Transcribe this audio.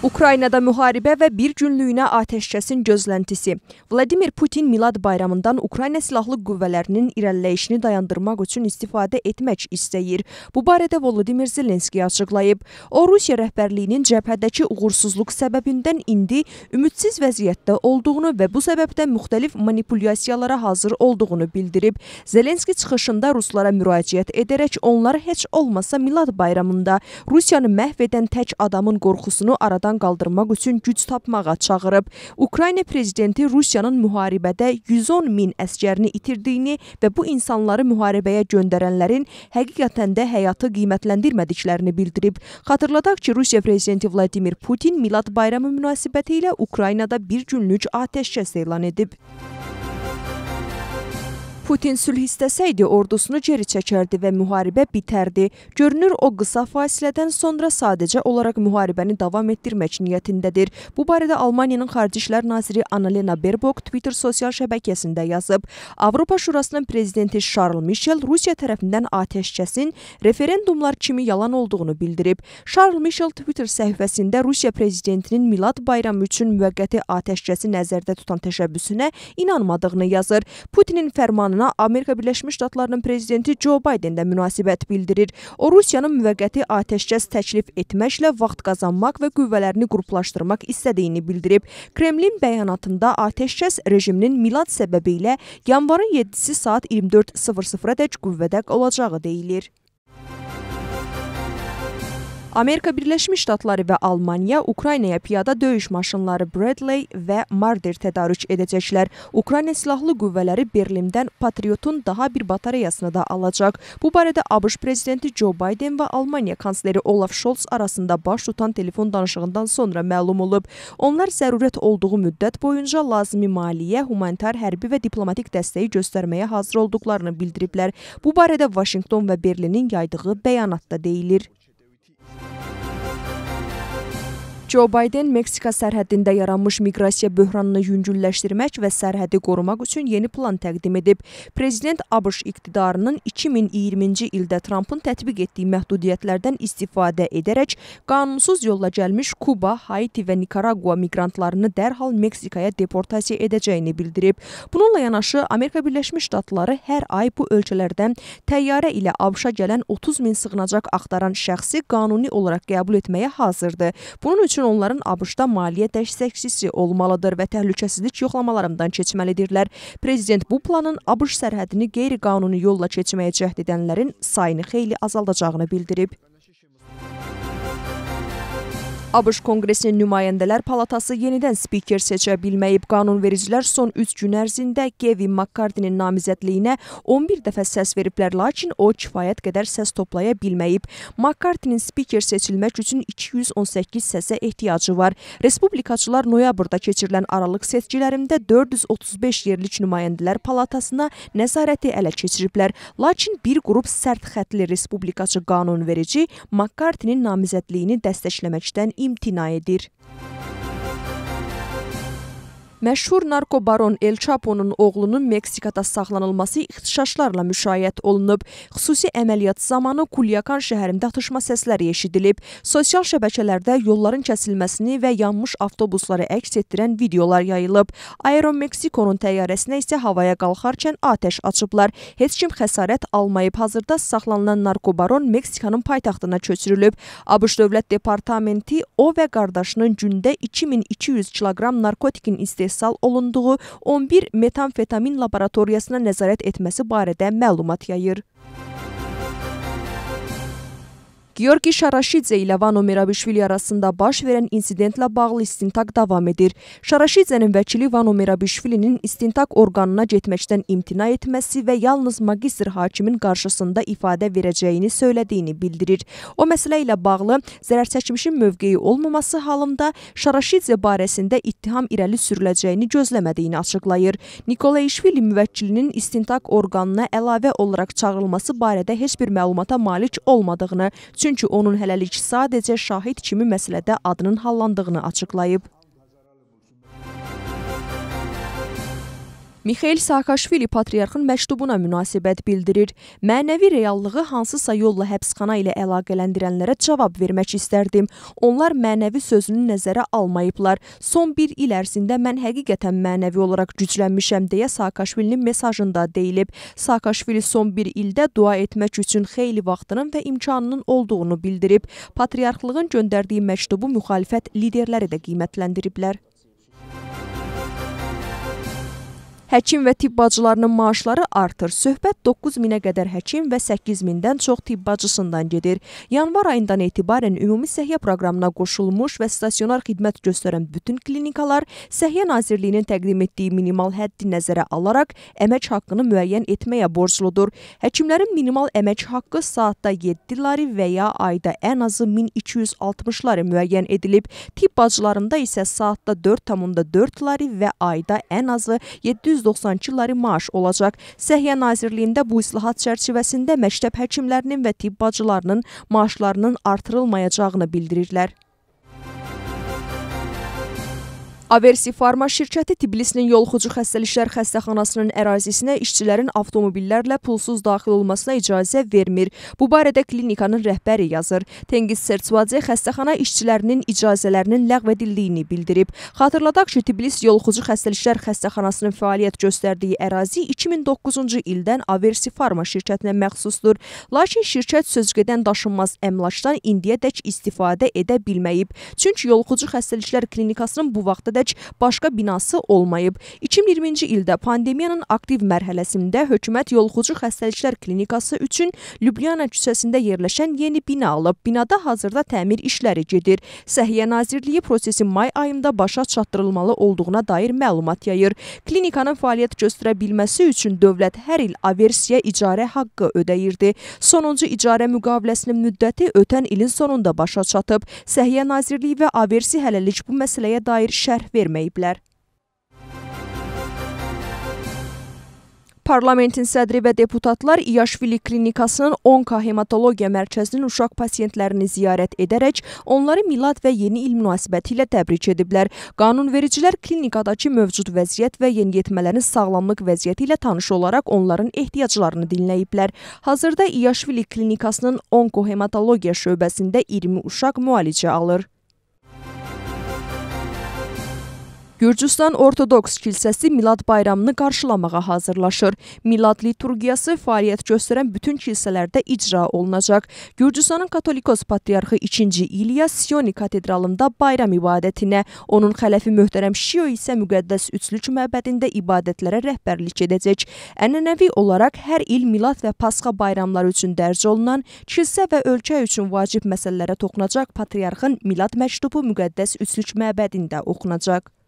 Ukraynada müharibə və bir günlüyünə atəşkəsin gözləntisi. Vladimir Putin Milad bayramından Ukrayna Silahlı Qüvvələrinin irəliləyişini dayandırmaq üçün istifadə etmək istəyir. Bu barədə Volodimir Zelenski açıqlayıb. O, Rusiya rəhbərliyinin cəbhədəki uğursuzluq səbəbindən indi ümidsiz vəziyyətdə olduğunu və bu səbəbdən müxtəlif manipulyasiyalara hazır olduğunu bildirib. Zelenski çıxışında ruslara müraciət edərək onları heç olmasa Milad bayramında Rusiyanı məhv edən tək adamın qorxusunu aradan aradan qaldırmaq üçün güc tapmağa çağırıb. Ukrayna prezidenti Rusiyanın müharibədə 110 min əsgərini itirdiyini və bu insanları müharibəyə göndərənlərin həqiqətən də həyatı qiymətləndirmədiklərini bildirib. Xatırladaq ki, Rusiya prezidenti Vladimir Putin Milad bayramı münasibəti ilə Ukraynada bir günlük atəşkəs elan edib. Putin sülh istəsəydi, ordusunu geri çəkərdi və müharibə bitərdi. Görünür, o qısa fasilədən sonra sadəcə olaraq müharibəni davam etdirmək niyyətindədir. Bu barədə Almaniyanın Xarici İşlər Naziri Annalena Baerbock Twitter sosial şəbəkəsində yazıb. Avropa Şurasının prezidenti Charles Michel Rusiya tərəfindən atəşkəsin referendumlar kimi yalan olduğunu bildirib. Charles Michel Twitter səhifəsində Rusiya prezidentinin Milad bayramı üçün müvəqqəti atəşkəsi nəzərdə tutan təşəbbüsünə inanmadığını yazır. Putinin fərmanını qərarına Amerika Birləşmiş Ştatlarının prezidenti Joe Biden də münasibət bildirir. O Rusiyanın müvəqqəti atəşkəs təklif etməklə vaxt qazanmaq və qüvvələrini qruplaşdırmaq istədiyini bildirib. Kremlin bəyanatında atəşkəs rejiminin milad səbəbi ilə yanvarın 7-si saat 24:00-dək qüvvədə olacağı deyilir. Amerika Birləşmiş Ştatları və Almaniya Ukraynaya piyada döyüş maşınları Bradley və Marder tədarük edəcəklər. Ukrayna silahlı qüvvələri Berlindən Patriotun daha bir batareyasını da alacaq. Bu barədə ABŞ prezidenti Joe Biden və Almaniya kansleri Olaf Scholz arasında baş tutan telefon danışığından sonra məlum olub. Onlar zərurət olduğu müddət boyunca lazımi maliyyə, humanitar, hərbi və diplomatik dəstəyi göstərməyə hazır olduqlarını bildiriblər. Bu barədə Vaşinqton və Berlinin yaydığı bəyanatda deyilir. Joe Biden Meksika sərhədində yaranmış miqrasiya böhranını yüngülləşdirmək və sərhədi qorumaq üçün yeni plan təqdim edib. Prezident ABŞ iqtidarının 2020-ci ildə Trampın tətbiq etdiyi məhdudiyyətlərdən istifadə edərək qanunsuz yolla gəlmiş Kuba, Haiti və Nikaragua miqrantlarını dərhal Meksikaya deportasiya edəcəyini bildirib. Bununla yanaşı Amerika Birləşmiş Ştatları hər ay bu ölkələrdən təyyarə ilə ABŞ-a gələn 30 min sığınacaq axtaran şəxsi qanuni olaraq qəbul etməyə hazırdır. Bunun üçün üçün onların ABŞ-da maliyyə dəstəkçisi olmalıdır və təhlükəsizlik yoxlamalarından keçməlidirlər. Prezident bu planın ABŞ sərhədini qeyri-qanuni yolla keçməyə cəhd edənlərin sayını xeyli azaldacağını bildirib. ABŞ Konqresinin nümayəndələr palatası yenidən spiker seçə bilməyib. Qanunvericilər son 3 gün ərzində Kevin McCarthy-nin namizədliyinə 11 dəfə səs veriblər, lakin o kifayət qədər səs toplaya bilməyib. McCarthy-nin spiker seçilmək üçün 218 səsə ehtiyacı var. Respublikaçılar noyabrda keçirilən aralıq seçkilərində 435 yerlik nümayəndələr palatasına nəzarəti ələ keçiriblər. Lakin bir qrup sərt xətli respublikaçı qanunverici McCarthy-nin namizədliyini dəstəkləməkdən imtina edir. Məşhur narkobaron El Chapo'nun oğlunun Meksikada saxlanılması ixtişaşlarla müşayiət olunub. Xüsusi əməliyyat zamanı Kulyakan şəhərində atışma səsləri eşidilib. Sosial şəbəkələrdə yolların kəsilməsini və yanmış avtobusları əks etdirən videolar yayılıb. Aero Mexikonun təyyarəsinə isə havaya qalxarkən atəş açıblar. Heç kim xəsarət almayıb. Hazırda saxlanılan narkobaron Meksikanın paytaxtına köçürülüb. ABŞ Dövlət Departamenti o və qardaşının gündə 2200 kiloqram narkotikin istehsalı istehsal olunduğu 11 metamfetamin laboratoriyasına nəzarət etməsi barədə məlumat yayır. Georgi Şaraşidze ilə Vano Merabişvili arasında baş verən insidentlə bağlı istintaq davam edir. Şaraşidzənin vəkili Vano Merabişvilinin istintaq orqanına getməkdən imtina etməsi və yalnız magistr hakimin qarşısında ifadə verəcəyini söylədiyini bildirir. O məsələ ilə bağlı zərərçəkmişin mövqeyi olmaması halında Şaraşidze barəsində ittiham irəli sürüləcəyini gözləmədiyini açıqlayır. Nikolayişvili müvəkkilinin istintaq orqanına əlavə olaraq çağırılması barədə heç bir məlumata malik olmadığını, çünki Çünki onun hələlik sadəcə şahid kimi məsələdə adının hallandığını açıqlayıb. Mixail Saakaşvili patriarxın məktubuna münasibət bildirir. Mənəvi reallığı hansısa yolla həbsxana ilə əlaqələndirənlərə cavab vermək istərdim. Onlar mənəvi sözünü nəzərə almayıblar. Son bir il ərzində mən həqiqətən mənəvi olaraq güclənmişəm deyə Saakaşvilinin mesajında deyilib. Saakaşvili son bir ildə dua etmək üçün xeyli vaxtının və imkanının olduğunu bildirib. Patriarxlığın göndərdiyi məktubu müxalifət liderləri də qiymətləndiriblər. Həkim və tibb bacılarının maaşları artır. Söhbət 9000-ə qədər həkim və 8000-dən çox tibb bacısından gedir. Yanvar ayından etibarən ümumi səhiyyə proqramına qoşulmuş və stasionar xidmət göstərən bütün klinikalar Səhiyyə Nazirliyinin təqdim etdiyi minimal həddi nəzərə alaraq əmək haqqını müəyyən etməyə borcludur. Həkimlərin minimal əmək haqqı saatda 7 lari və ya ayda ən azı 1260 lari müəyyən edilib. Tibb bacılarında isə saatda 4,4 lari və ayda ən azı 700 192 lari maaş olacaq. Səhiyyə Nazirliyində bu islahat çərçivəsində məktəb həkimlərinin və tibb bacılarının maaşlarının artırılmayacağını bildirirlər. Aversi Farma şirkəti Tbilisin yolxucu xəstəliklər xəstəxanasının ərazisinə işçilərin avtomobillərlə pulsuz daxil olmasına icazə vermir. Bu barədə klinikanın rəhbəri yazır. Tengiz Sertsvadze xəstəxana işçilərinin icazələrinin ləğv edildiyini bildirib. Xatırladaq ki, Tbilis yolxucu xəstəliklər xəstəxanasının fəaliyyət göstərdiyi ərazi 2009-cu ildən Aversi Farma şirkətinə məxsusdur. Lakin şirkət sözgedən daşınmaz əmlakdan indiyədək istifadə edə bilməyib. Çünki yolxucu xəstəliklər klinikasının bu vaxta da indiyədək başqa binası olmayıb. 2020-ci ildə pandemiyanın aktiv mərhələsində hökumət yoluxucu xəstəliklər klinikası üçün Lübliyana küçəsində yerləşən yeni bina alıb. Binada hazırda təmir işləri gedir. Səhiyyə Nazirliyi prosesin may ayında başa çatdırılmalı olduğuna dair məlumat yayır. Klinikanın fəaliyyət göstərə bilməsi üçün dövlət hər il aversiya icarə haqqı ödəyirdi. Sonuncu icarə müqaviləsinin müddəti ötən ilin sonunda başa çatıb. Səhiyyə Nazirliyi və Aversi hələlik bu məsələyə dair şərh verməyiblər. Parlamentin sədri və deputatlar İyaşvili klinikasının Onka Hematologiya mərkəzinin uşaq pasientlərini ziyarət edərək onları milad və yeni il münasibəti ilə təbrik ediblər. Qanunvericilər klinikadakı mövcud vəziyyət və yeniyetmələrin sağlamlıq vəziyyəti ilə tanış olaraq onların ehtiyaclarını dinləyiblər. Hazırda İyaşvili klinikasının Onko Hematologiya şöbəsində 20 uşaq müalicə alır. Gürcüstan Ortodoks Kilsəsi Milad bayramını qarşılamağa hazırlaşır. Milad liturgiyası fəaliyyət göstərən bütün kilsələrdə icra olunacaq. Gürcüstanın Katolikos Patriarxı 2-ci İlya Sioni katedralında bayram ibadətinə, onun xələfi möhtərəm Şio isə müqəddəs üçlük məbədində ibadətlərə rəhbərlik edəcək. Ənənəvi olaraq hər il Milad və Pasxa bayramları üçün dərc olunan, kilsə və ölkə üçün vacib məsələlərə toxunacaq patriarxın Milad məktubu müqəddəs üçlük məbədində oxunacaq.